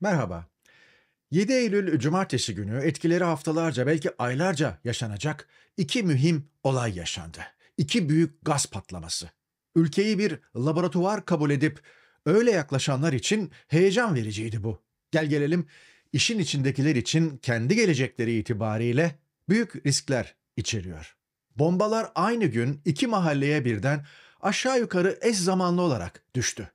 Merhaba. 7 Eylül Cumartesi günü etkileri haftalarca belki aylarca yaşanacak iki mühim olay yaşandı. İki büyük gaz patlaması. Ülkeyi bir laboratuvar kabul edip öyle yaklaşanlar için heyecan vericiydi bu. Gel gelelim işin içindekiler için kendi gelecekleri itibariyle büyük riskler içeriyor. Bombalar aynı gün iki mahalleye birden aşağı yukarı eş zamanlı olarak düştü.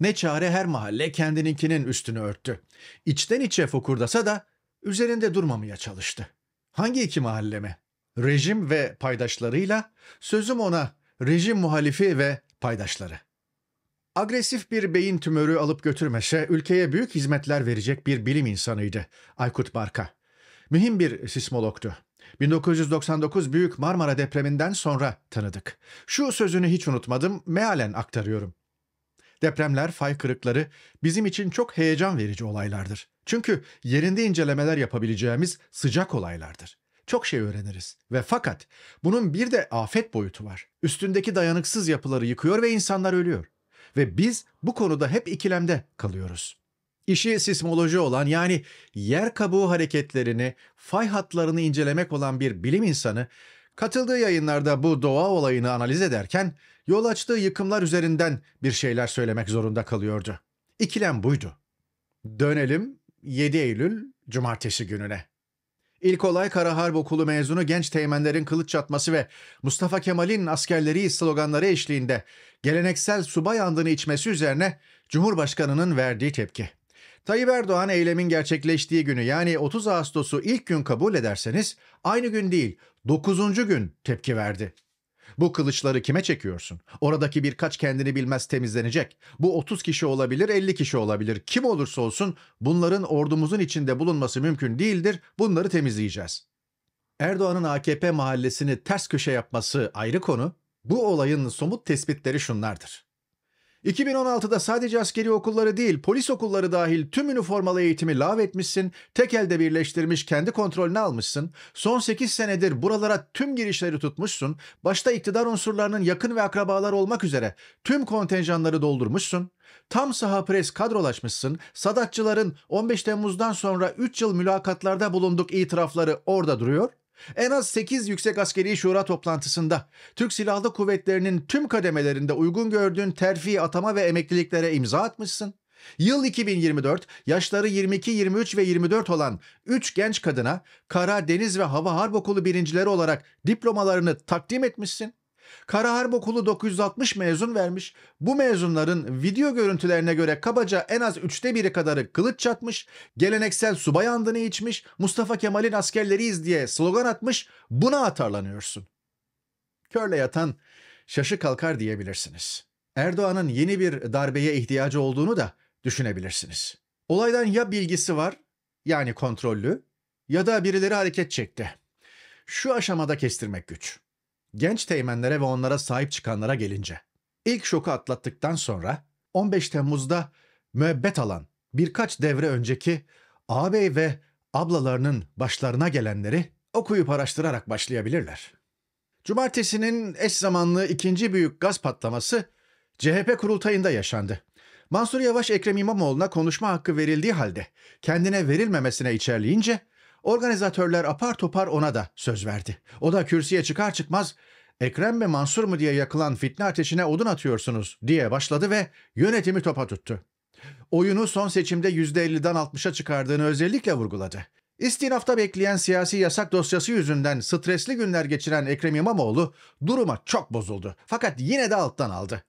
Ne çare her mahalle kendininkinin üstünü örttü. İçten içe fokurdasa da üzerinde durmamaya çalıştı. Hangi iki mahalleme? Rejim ve paydaşlarıyla, sözüm ona rejim muhalifi ve paydaşları. Agresif bir beyin tümörü alıp götürmese ülkeye büyük hizmetler verecek bir bilim insanıydı Aykut Barka. Mühim bir sismologtu. 1999 Büyük Marmara depreminden sonra tanıdık. Şu sözünü hiç unutmadım, mealen aktarıyorum. Depremler, fay kırıkları bizim için çok heyecan verici olaylardır. Çünkü yerinde incelemeler yapabileceğimiz sıcak olaylardır. Çok şey öğreniriz ve fakat bunun bir de afet boyutu var. Üstündeki dayanıksız yapıları yıkıyor ve insanlar ölüyor. Ve biz bu konuda hep ikilemde kalıyoruz. İşi sismoloji olan yani yer kabuğu hareketlerini, fay hatlarını incelemek olan bir bilim insanı Katıldığı yayınlarda bu doğa olayını analiz ederken yol açtığı yıkımlar üzerinden bir şeyler söylemek zorunda kalıyordu. İkilem buydu. Dönelim 7 Eylül Cumartesi gününe. İlk olay Kara Harp Okulu mezunu genç teğmenlerin kılıç çatması ve Mustafa Kemal'in askerleri sloganları eşliğinde geleneksel subay andını içmesi üzerine Cumhurbaşkanı'nın verdiği tepki. Tayyip Erdoğan eylemin gerçekleştiği günü yani 30 Ağustos'u ilk gün kabul ederseniz aynı gün değil 9. gün tepki verdi. Bu kılıçları kime çekiyorsun? Oradaki birkaç kendini bilmez temizlenecek. Bu 30 kişi olabilir, 50 kişi olabilir. Kim olursa olsun bunların ordumuzun içinde bulunması mümkün değildir. Bunları temizleyeceğiz. Erdoğan'ın AKP mahallesini ters köşe yapması ayrı konu. Bu olayın somut tespitleri şunlardır. 2016'da sadece askeri okulları değil, polis okulları dahil tüm üniformalı eğitimi etmişsin, tek elde birleştirmiş, kendi kontrolüne almışsın, son 8 senedir buralara tüm girişleri tutmuşsun, başta iktidar unsurlarının yakın ve akrabalar olmak üzere tüm kontenjanları doldurmuşsun, tam saha pres kadrolaşmışsın, sadatçıların 15 Temmuz'dan sonra 3 yıl mülakatlarda bulunduk itirafları orada duruyor, en az 8 Yüksek Askeri Şura toplantısında Türk Silahlı Kuvvetleri'nin tüm kademelerinde uygun gördüğün terfi, atama ve emekliliklere imza atmışsın. Yıl 2024, yaşları 22, 23 ve 24 olan 3 genç kadına Kara, Deniz ve Hava Harp Okulu birincileri olarak diplomalarını takdim etmişsin. Kara Harp Okulu 960 mezun vermiş. Bu mezunların video görüntülerine göre kabaca en az üçte biri kadarı kılıç çatmış, geleneksel subay andını içmiş, Mustafa Kemal'in askerleriyiz diye slogan atmış, buna atarlanıyorsun. Körle yatan şaşı kalkar diyebilirsiniz. Erdoğan'ın yeni bir darbeye ihtiyacı olduğunu da düşünebilirsiniz. Olaydan ya bilgisi var, yani kontrollü, ya da birileri hareket çekti. Şu aşamada kestirmek güç. Genç teğmenlere ve onlara sahip çıkanlara gelince. İlk şoku atlattıktan sonra 15 Temmuz'da müebbet alan birkaç devre önceki ağabey ve ablalarının başlarına gelenleri okuyup araştırarak başlayabilirler. Cumartesinin eş zamanlı ikinci büyük gaz patlaması CHP kurultayında yaşandı. Mansur Yavaş Ekrem İmamoğlu'na konuşma hakkı verildiği halde kendine verilmemesine içerleyince Organizatörler apar topar ona da söz verdi. O da kürsüye çıkar çıkmaz Ekrem ve Mansur mu diye yakılan fitne ateşine odun atıyorsunuz diye başladı ve yönetimi topa tuttu. Oyunu son seçimde %50'den 60'a çıkardığını özellikle vurguladı. İstinafta bekleyen siyasi yasak dosyası yüzünden stresli günler geçiren Ekrem İmamoğlu duruma çok bozuldu. Fakat yine de alttan aldı.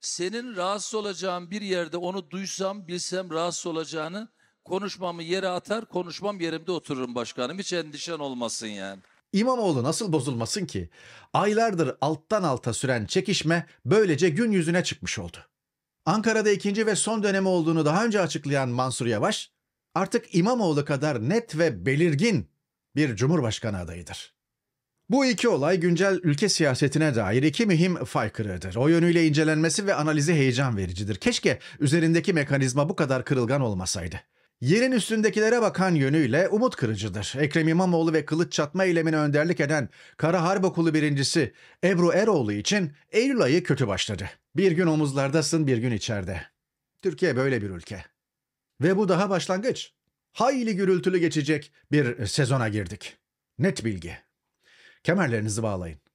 Senin rahatsız olacağın bir yerde onu duysam bilsem rahatsız olacağını konuşmamı yere atar, konuşmam yerimde otururum başkanım. Hiç endişen olmasın yani. İmamoğlu nasıl bozulmasın ki? Aylardır alttan alta süren çekişme böylece gün yüzüne çıkmış oldu. Ankara'da ikinci ve son dönemi olduğunu daha önce açıklayan Mansur Yavaş, artık İmamoğlu kadar net ve belirgin bir cumhurbaşkanı adayıdır. Bu iki olay güncel ülke siyasetine dair iki mühim faykırıdır. O yönüyle incelenmesi ve analizi heyecan vericidir. Keşke üzerindeki mekanizma bu kadar kırılgan olmasaydı. Yerin üstündekilere bakan yönüyle umut kırıcıdır. Ekrem İmamoğlu ve kılıç çatma eylemine önderlik eden Kara Harp Okulu birincisi Ebru Eroğlu için Eylül ayı kötü başladı. Bir gün omuzlardasın bir gün içeride. Türkiye böyle bir ülke. Ve bu daha başlangıç. Hayli gürültülü geçecek bir sezona girdik. Net bilgi. Kemerlerinizi bağlayın.